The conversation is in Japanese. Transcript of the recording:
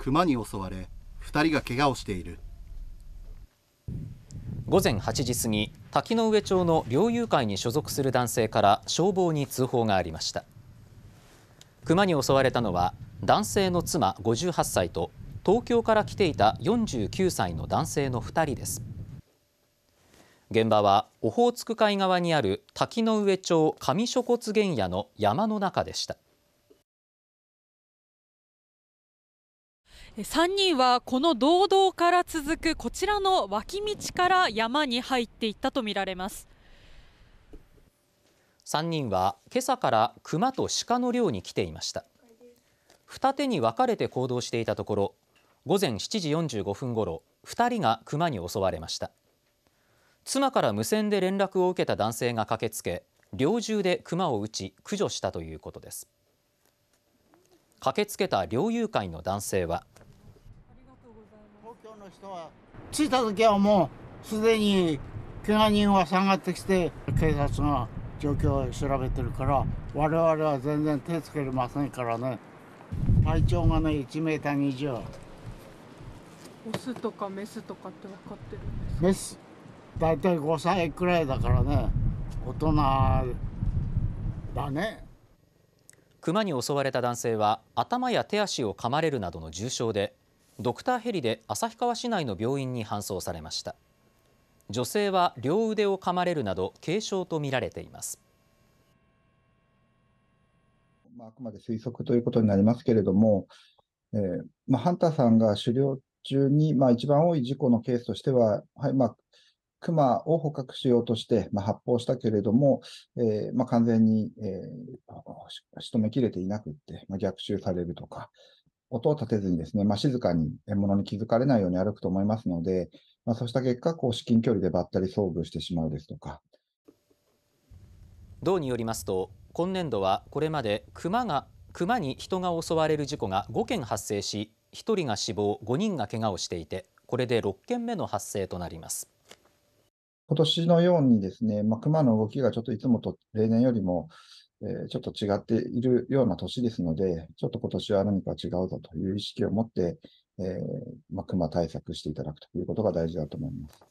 熊に襲われ2人が怪我をしている午前8時過ぎ滝上町の猟友会に所属する男性から消防に通報がありました熊に襲われたのは男性の妻58歳と東京から来ていた49歳の男性の2人です現場はオホーツク海側にある滝上町上諸骨原野の山の中でした3人はこの道道から続くこちらの脇道から山に入っていったとみられます3人は今朝から熊と鹿の猟に来ていました二手に分かれて行動していたところ午前7時45分ごろ2人が熊に襲われました妻から無線で連絡を受けた男性が駆けつけ猟銃で熊を撃ち駆除したということです駆けつけた猟友会の男性はの人は着いた時はもうすでに怪我人は下がってきて警察が状況を調べてるから我々は全然手つけれませんからね体長がね 1m20 オスとかメスとかって分かってるんですメス大体5歳くらいだからね大人だね熊に襲われた男性は頭や手足を噛まれるなどの重傷でドクターヘリで旭川市内の病院に搬送されました女性は両腕を噛まれるなど軽傷とみられていますまあ、あくまで推測ということになりますけれども、えー、まあ、ハンターさんが狩猟中に、まあ、一番多い事故のケースとしては、はいまあ、クマを捕獲しようとして、まあ、発砲したけれども、えー、まあ、完全に、えー、仕留めきれていなくって、まあ、逆襲されるとか、音を立てずにですね、まあ、静かに獲物に気づかれないように歩くと思いますので、まあ、そうした結果、こう至近距離でばったり遭遇してしまうですとか。道によりますと、今年度はこれまで熊が熊に人が襲われる事故が5件発生し、1人が死亡、5人が怪我をしていて、これで6件目の発生となります。今年のようにですね、まあ、熊の動きがちょっといつもと例年よりもえちょっと違っているような年ですので、ちょっと今年は何か違うぞという意識を持って、えまあ、熊対策していただくということが大事だと思います。